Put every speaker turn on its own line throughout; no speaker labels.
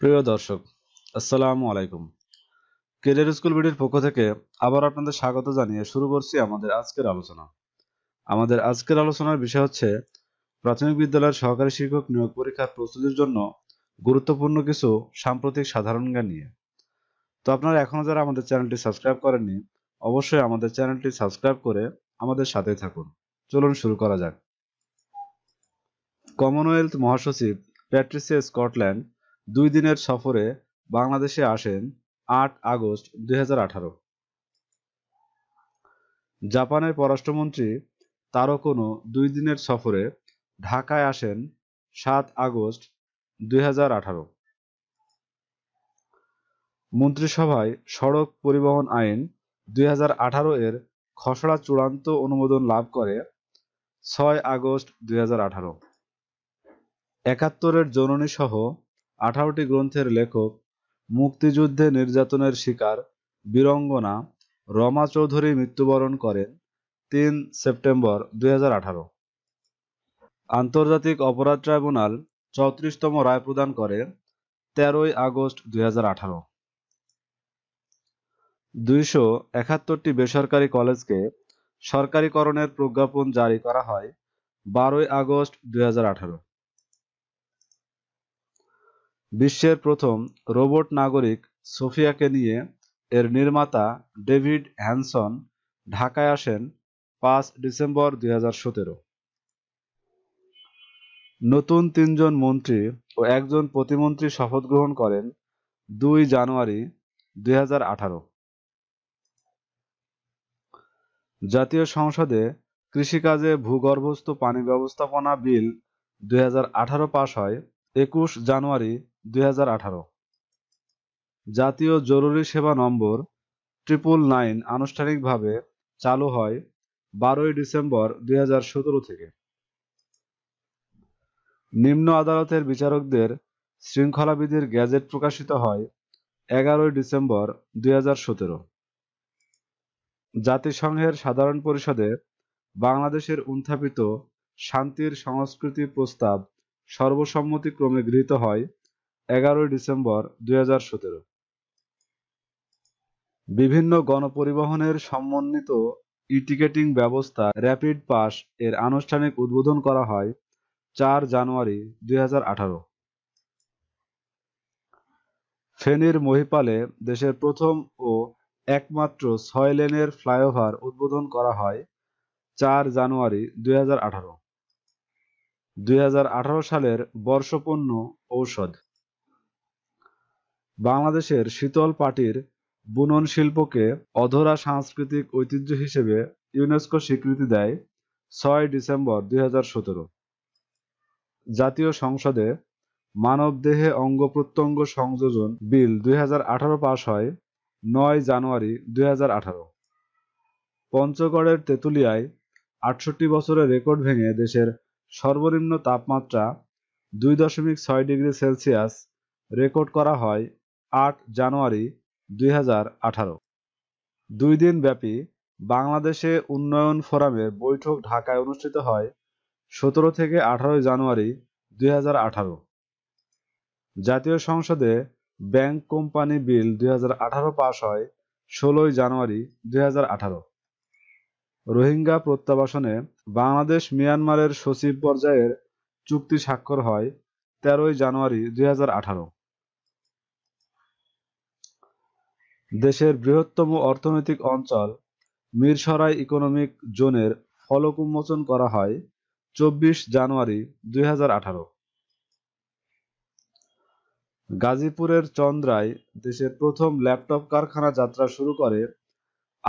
প্রিয় দর্শক আসসালামু আলাইকুম কেরিয়ার স্কুল ভিডিওর পক্ষ থেকে আবার আপনাদের স্বাগত জানিয়ে শুরু করছি আমাদের আজকের আলোচনা আমাদের আজকের আলোচনার বিষয় হচ্ছে প্রাথমিক বিদ্যালয়ের সহকারী শিক্ষক নিয়োগ পরীক্ষার প্রস্তুতির জন্য গুরুত্বপূর্ণ কিছু সাম্প্রতিক সাধারণ জ্ঞান নিয়ে তো আপনারা এখনও যারা আমাদের চ্যানেলটি সাবস্ক্রাইব করেননি অবশ্যই আমাদের চ্যানেলটি সাবস্ক্রাইব করে আমাদের সাথেই থাকুন চলুন শুরু করা যাক কমনওয়েলথ মহাসচিব প্যাট্রিসিয়া স্কটল্যান্ড দুই দিনের সফরে বাংলাদেশে আসেন আট আগস্ট দুই জাপানের পররাষ্ট্রমন্ত্রী তারও কোনো দুই দিনের সফরে ঢাকায় আসেন সাত আগস্ট দুই মন্ত্রিসভায় সড়ক পরিবহন আইন দুই এর খসড়া চূড়ান্ত অনুমোদন লাভ করে ছয় আগস্ট দুই হাজার আঠারো একাত্তরের জননী সহ আঠারোটি গ্রন্থের লেখক মুক্তিযুদ্ধে নির্যাতনের শিকার বীরঙ্গনা রমা চৌধুরী মৃত্যুবরণ করেন তিন সেপ্টেম্বর দুই আন্তর্জাতিক অপরাধ ট্রাইব্যুনাল চৌত্রিশতম রায় প্রদান করে তেরোই আগস্ট দুই দুইশো একাত্তরটি বেসরকারি কলেজকে সরকারিকরণের প্রজ্ঞাপন জারি করা হয় বারোই আগস্ট দুই বিশ্বের প্রথম রোবট নাগরিক সোফিয়াকে নিয়ে এর নির্মাতা ডেভিড হ্যানসন ঢাকায় আসেন পাঁচ ডিসেম্বর দুই নতুন তিনজন মন্ত্রী ও একজন প্রতিমন্ত্রী শপথ গ্রহণ করেন দুই জানুয়ারি দুই জাতীয় সংসদে কৃষিকাজে ভূগর্ভস্থ পানি ব্যবস্থাপনা বিল দুই পাশ হয় একুশ জানুয়ারি দুই জাতীয় জরুরি সেবা নম্বর ট্রিপল নাইন আনুষ্ঠানিকভাবে চালু হয় বারোই ডিসেম্বর দুই থেকে নিম্ন আদালতের বিচারকদের শৃঙ্খলাবিধির গ্যাজেট প্রকাশিত হয় এগারোই ডিসেম্বর দুই জাতিসংঘের সাধারণ পরিষদে বাংলাদেশের উত্থাপিত শান্তির সংস্কৃতি প্রস্তাব সর্বসম্মতিক্রমে গৃহীত হয় এগারোই ডিসেম্বর দুই বিভিন্ন গণপরিবহনের সমন্বিত ই টিকেটিং ব্যবস্থা র্যাপিড পাস এর আনুষ্ঠানিক উদ্বোধন করা হয় চার জানুয়ারি দুই ফেনীর মহিপালে দেশের প্রথম ও একমাত্র ছয় লেনের ফ্লাইওভার উদ্বোধন করা হয় চার জানুয়ারি দুই হাজার আঠারো সালের বর্ষপূর্ণ ঔষধ বাংলাদেশের শীতল পাটির বুনন শিল্পকে অধরা সাংস্কৃতিক ঐতিহ্য হিসেবে ইউনেস্কো স্বীকৃতি দেয় ছয় ডিসেম্বর দুই জাতীয় সংসদে মানবদেহে অঙ্গ প্রত্যঙ্গ সংযোজন বিল দুই পাশ হয় নয় জানুয়ারি দুই পঞ্চগড়ের তেঁতুলিয়ায় আটষট্টি বছরের রেকর্ড ভেঙে দেশের সর্বনিম্ন তাপমাত্রা দুই দশমিক ছয় ডিগ্রি সেলসিয়াস রেকর্ড করা হয় আট জানুয়ারি দুই দুই দিন ব্যাপী বাংলাদেশে উন্নয়ন ফোরামের বৈঠক ঢাকায় অনুষ্ঠিত হয় সতেরো থেকে আঠারোই জানুয়ারি দুই জাতীয় সংসদে ব্যাংক কোম্পানি বিল দুই পাস হয় ষোলোই জানুয়ারি দুই রোহিঙ্গা প্রত্যাবাসনে বাংলাদেশ মিয়ানমারের সচিব পর্যায়ের চুক্তি স্বাক্ষর হয় তেরোই জানুয়ারি দুই দেশের বৃহত্তম অর্থনৈতিক অঞ্চল মিরসরাই ইকোনমিক জোনের ফলক উন্মোচন করা হয় চব্বিশ জানুয়ারি দুই গাজীপুরের চন্দ্রায় দেশের প্রথম ল্যাপটপ কারখানা যাত্রা শুরু করে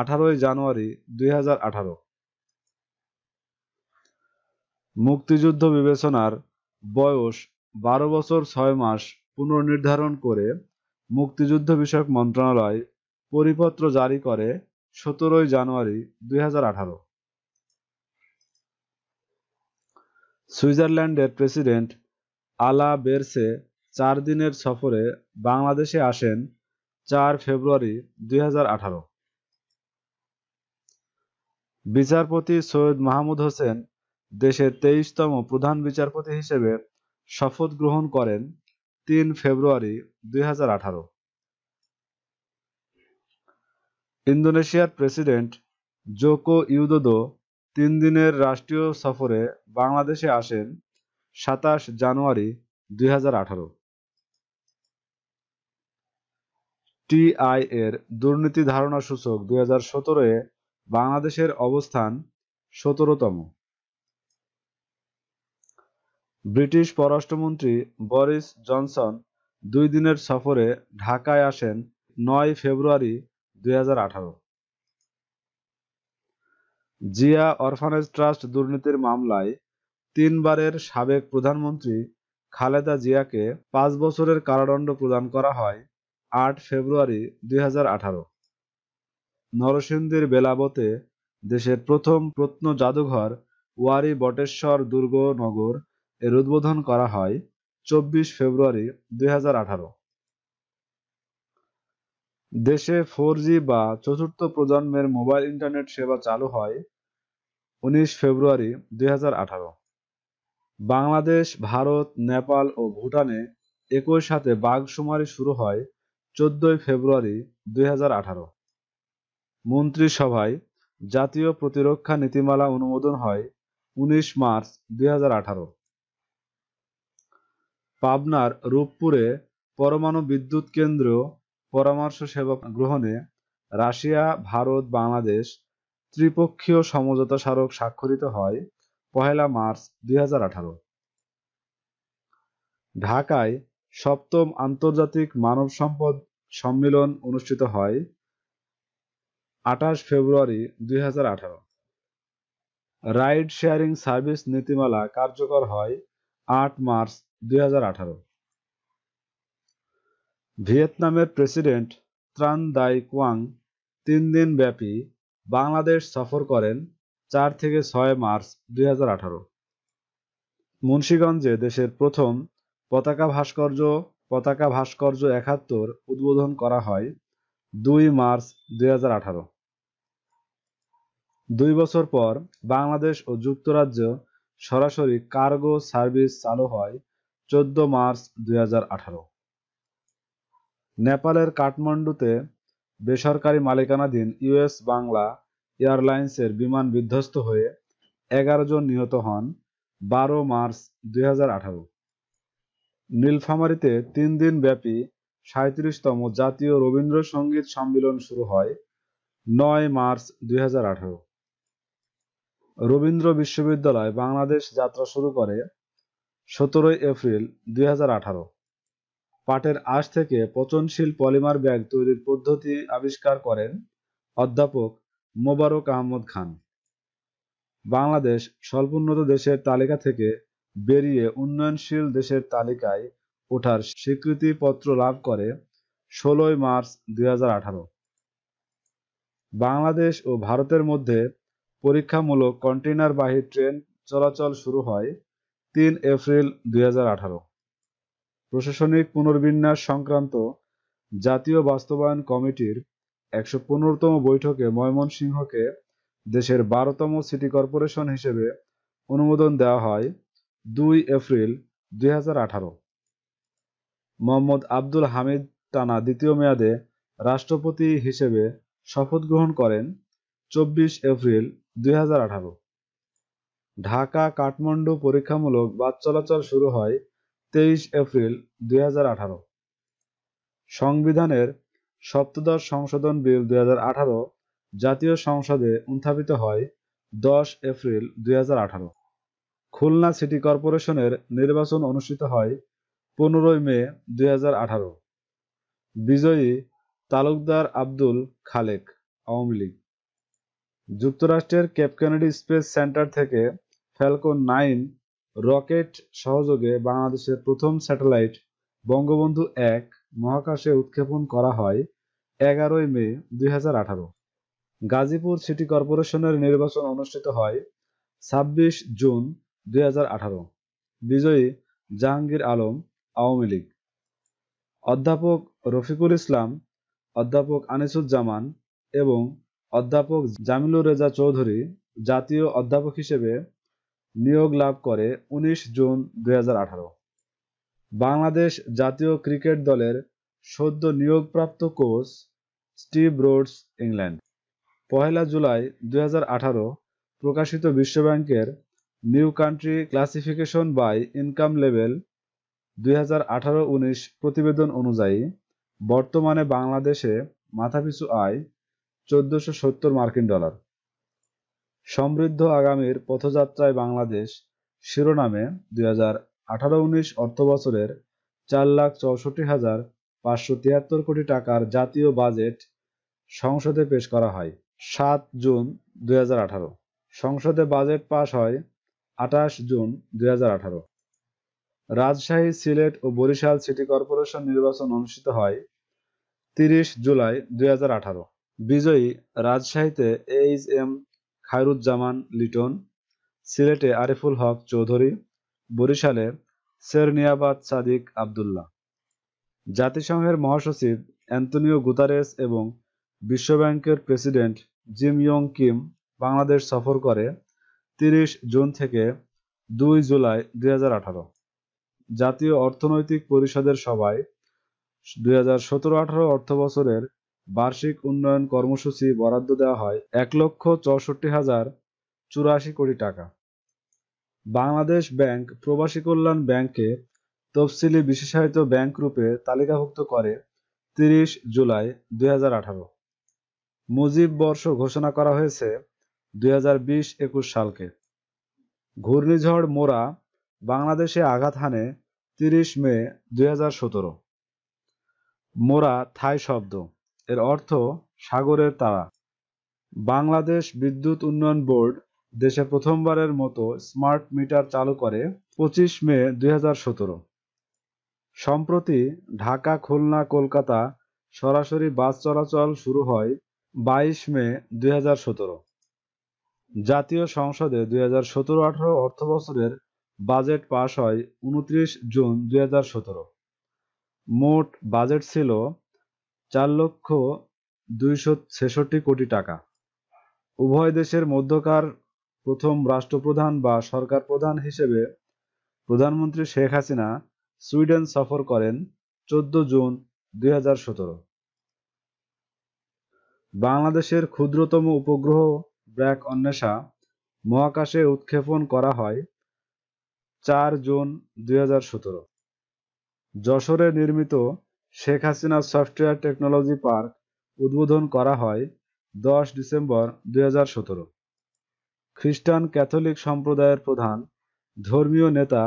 আঠারোই জানুয়ারি দুই মুক্তিযুদ্ধ বিবেচনার বয়স বারো বছর ছয় মাস পুনর্নির্ধারণ করে মুক্তিযুদ্ধ বিষয়ক মন্ত্রণালয় পরিপত্র জারি করে সতেরোই জানুয়ারি দুই সুইজারল্যান্ডের প্রেসিডেন্ট আলা বেরসে চার দিনের সফরে বাংলাদেশে আসেন চার ফেব্রুয়ারি দুই বিচারপতি সৈয়দ মাহমুদ হোসেন দেশের তেইশতম প্রধান বিচারপতি হিসেবে শপথ গ্রহণ করেন তিন ফেব্রুয়ারি দুই ইন্দোনেশিয়ার প্রেসিডেন্ট জোকো ইউদোদো তিন দিনের রাষ্ট্রীয় সফরে বাংলাদেশে আসেন সাতাশ জানুয়ারি দুই টিআই এর দুর্নীতি ধারণা সূচক দুই এ বাংলাদেশের অবস্থান সতেরোতম ব্রিটিশ পররাষ্ট্রমন্ত্রী বরিস জনসন দুই দিনের সফরে ঢাকায় আসেন নয় ফেব্রুয়ারি দুই জিয়া অরফানেজ ট্রাস্ট দুর্নীতির মামলায় তিনবারের সাবেক প্রধানমন্ত্রী খালেদা জিয়াকে পাঁচ বছরের কারাদণ্ড প্রদান করা হয় আট ফেব্রুয়ারি দুই হাজার নরসিংদীর বেলাবতে দেশের প্রথম প্রত্ন জাদুঘর ওয়ারি বটেশ্বর দুর্গনগর এর উদ্বোধন করা হয় চব্বিশ ফেব্রুয়ারি দুই দেশে ফোর বা চতুর্থ প্রজন্মের মোবাইল ইন্টারনেট সেবা চালু হয় উনিশ ফেব্রুয়ারি দুই বাংলাদেশ ভারত নেপাল ও ভুটানে একই সাথে বাঘশুমারি শুরু হয় চোদ্দই ফেব্রুয়ারি দুই মন্ত্রিসভায় জাতীয় প্রতিরক্ষা নীতিমালা অনুমোদন হয় উনিশ মার্চ দুই পাবনার রূপপুরে পরমাণু বিদ্যুৎ কেন্দ্র পরামর্শ সেবা গ্রহণে রাশিয়া ভারত বাংলাদেশ ত্রিপক্ষীয় সমঝোতা স্মারক স্বাক্ষরিত হয় পহেলা মার্চ দুই ঢাকায় সপ্তম আন্তর্জাতিক মানব সম্পদ সম্মেলন অনুষ্ঠিত হয় আঠাশ ফেব্রুয়ারি দুই রাইড শেয়ারিং সার্ভিস নীতিমালা কার্যকর হয় আট মার্চ দুই ভিয়েতনামের প্রেসিডেন্ট ত্রান দাই কুয়াং তিন দিন ব্যাপী বাংলাদেশ সফর করেন চার থেকে ছয় মার্চ দুই মুন্সীগঞ্জে দেশের প্রথম পতাকা ভাস্কর্য পতাকা ভাস্কর্য একাত্তর উদ্বোধন করা হয় দুই মার্চ দুই দুই বছর পর বাংলাদেশ ও যুক্তরাজ্য সরাসরি কার্গো সার্ভিস চালু হয় চোদ্দ মার্চ দুই নেপালের কাঠমান্ডুতে বেসরকারি মালিকানাধীন ইউএস বাংলা এয়ারলাইন্সের বিমান বিধ্বস্ত হয়ে এগারো জন নিহত হন বারো মার্চ দুই নীলফামারীতে তিন দিন ব্যাপী সাঁত্রিশতম জাতীয় রবীন্দ্রসঙ্গীত সম্মেলন শুরু হয় নয় মার্চ দুই রবীন্দ্র বিশ্ববিদ্যালয় বাংলাদেশ যাত্রা শুরু করে সতেরোই এপ্রিল দুই পাটের আঁশ থেকে পচনশীল পলিমার ব্যাগ তৈরির পদ্ধতি আবিষ্কার করেন অধ্যাপক মোবারক আহমদ খান বাংলাদেশ স্বল্পোন্নত দেশের তালিকা থেকে বেরিয়ে উন্নয়নশীল দেশের তালিকায় ওঠার স্বীকৃতিপত্র লাভ করে ষোলোই মার্চ দুই বাংলাদেশ ও ভারতের মধ্যে পরীক্ষামূলক কন্টেনারবাহী ট্রেন চলাচল শুরু হয় তিন এপ্রিল দুই প্রশাসনিক পুনর্বিন্যাস সংক্রান্ত জাতীয় বাস্তবায়ন কমিটির একশো পনেরোতম বৈঠকে ময়মনসিংহকে দেশের বারোতম সিটি কর্পোরেশন হিসেবে অনুমোদন দেওয়া হয় দুই এপ্রিল দুই মোহাম্মদ আব্দুল হামিদ টানা দ্বিতীয় মেয়াদে রাষ্ট্রপতি হিসেবে শপথ গ্রহণ করেন চব্বিশ এপ্রিল দুই হাজার আঠারো ঢাকা কাঠমান্ডু পরীক্ষামূলক বাস চলাচল শুরু হয় তেইশ এপ্রিল দুই সংবিধানের সপ্তদশ সংশোধন বিল দুই জাতীয় সংসদে উত্থাপিত হয় দশ এপ্রিল দুই খুলনা সিটি কর্পোরেশনের নির্বাচন অনুষ্ঠিত হয় পনেরোই মে দুই বিজয়ী তালুকদার আব্দুল খালেক আওয়ামী লীগ যুক্তরাষ্ট্রের কেপ কেনেডি স্পেস সেন্টার থেকে ফ্যালকন নাইন রকেট সহযোগে বাংলাদেশের প্রথম স্যাটেলাইট বঙ্গবন্ধু এক মহাকাশে উৎক্ষেপণ করা হয় এগারোই মে দুই গাজীপুর সিটি কর্পোরেশনের নির্বাচন অনুষ্ঠিত হয় ছাব্বিশ জুন দুই বিজয়ী জাহাঙ্গীর আলম আওয়ামী লীগ অধ্যাপক রফিকুল ইসলাম অধ্যাপক আনিসুজ্জামান এবং অধ্যাপক জামিলুর রেজা চৌধুরী জাতীয় অধ্যাপক হিসেবে নিয়োগ লাভ করে ১৯ জুন দুই বাংলাদেশ জাতীয় ক্রিকেট দলের সদ্য নিয়োগপ্রাপ্ত কোচ স্টিভ রোডস ইংল্যান্ড পহেলা জুলাই দুই প্রকাশিত বিশ্বব্যাংকের new country classification by income level দুই হাজার প্রতিবেদন অনুযায়ী বর্তমানে বাংলাদেশে মাথাপিছু আয় চোদ্দোশো মার্কিন ডলার সমৃদ্ধ আগামীর পথযাত্রায় বাংলাদেশ শিরোনামে দুই হাজার আঠারো উনিশ অর্থ বছরের চার লাখ চৌষট্টি হাজার পাঁচশো তিয়াত্তর কোটি টাকার জাতীয় বাজেট সংসদে পেশ করা হয় সাত জুন দুই সংসদে বাজেট পাশ হয় আঠাশ জুন দুই হাজার আঠারো রাজশাহী সিলেট ও বরিশাল সিটি কর্পোরেশন নির্বাচন অনুষ্ঠিত হয় তিরিশ জুলাই দুই বিজয়ী রাজশাহীতে এইচ এম খায়রুজ্জামান লিটন সিলেটে আরিফুল হক চৌধুরী বরিশালে নিয়াবাদ সাদিক আবদুল্লাহ জাতিসংঘের মহাসচিব অ্যান্তনিও গুতারেস এবং বিশ্বব্যাংকের president Jim Yong Kim Bangladesh সফর করে তিরিশ জুন থেকে দুই জুলাই দুই জাতীয় অর্থনৈতিক পরিষদের সভায় দুই হাজার সতেরো আঠারো অর্থবছরের বার্ষিক উন্নয়ন কর্মসূচি বরাদ্দ দেওয়া হয় এক লক্ষ চৌষট্টি হাজার চুরাশি কোটি টাকা বাংলাদেশ ব্যাংক প্রবাসী কল্যাণ ব্যাংকে তফসিলি বিশেষায়িত ব্যাংক রূপে তালিকাভুক্ত করে তিরিশ জুলাই দুই মুজিব বর্ষ ঘোষণা করা হয়েছে দুই হাজার সালকে ঘূর্ণিঝড় মোরা বাংলাদেশে আঘাত হানে তিরিশ মে দুই মোরা থাই শব্দ এর অর্থ সাগরের তারা বাংলাদেশ বিদ্যুৎ উন্নয়ন বোর্ড দেশে প্রথমবারের মতো স্মার্ট মিটার চালু করে পঁচিশ মে দুই সম্প্রতি ঢাকা খুলনা কলকাতা সরাসরি বাস চলাচল শুরু হয় বাইশ মে দুই জাতীয় সংসদে দুই হাজার সতেরো আঠারো অর্থ বছরের বাজেট পাশ হয় উনত্রিশ জুন দুই মোট বাজেট ছিল চার লক্ষ দুইশো ছেষট্টি কোটি টাকা উভয় দেশের মধ্যকার প্রথম রাষ্ট্রপ্রধান বা সরকার প্রধান হিসেবে প্রধানমন্ত্রী শেখ হাসিনা সুইডেন সফর করেন চোদ্দ জুন দুই বাংলাদেশের ক্ষুদ্রতম উপগ্রহ ব্র্যাক অন্বেষা মহাকাশে উৎক্ষেপণ করা হয় চার জুন দুই যশোরে নির্মিত Sheikh Hasina software technology park উদ্বোধন করা হয় দশ ডিসেম্বর দুই খ্রিস্টান ক্যাথলিক সম্প্রদায়ের প্রধান ধর্মীয় নেতা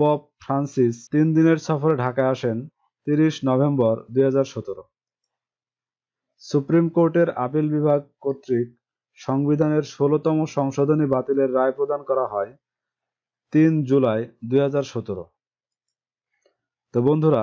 পপ ফ্রান্সিস তিন দিনের সফরে ঢাকায় আসেন তিরিশ নভেম্বর দুই সুপ্রিম কোর্টের আপিল বিভাগ কর্তৃক সংবিধানের ষোলতম সংশোধনী বাতিলের রায় প্রদান করা হয় তিন জুলাই দুই তো বন্ধুরা